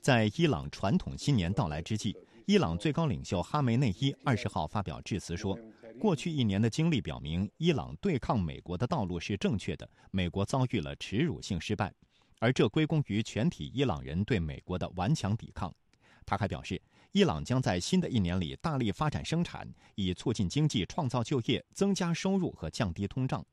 在伊朗传统新年到来之际，伊朗最高领袖哈梅内伊二十号发表致辞说，过去一年的经历表明，伊朗对抗美国的道路是正确的，美国遭遇了耻辱性失败，而这归功于全体伊朗人对美国的顽强抵抗。他还表示，伊朗将在新的一年里大力发展生产，以促进经济、创造就业、增加收入和降低通胀。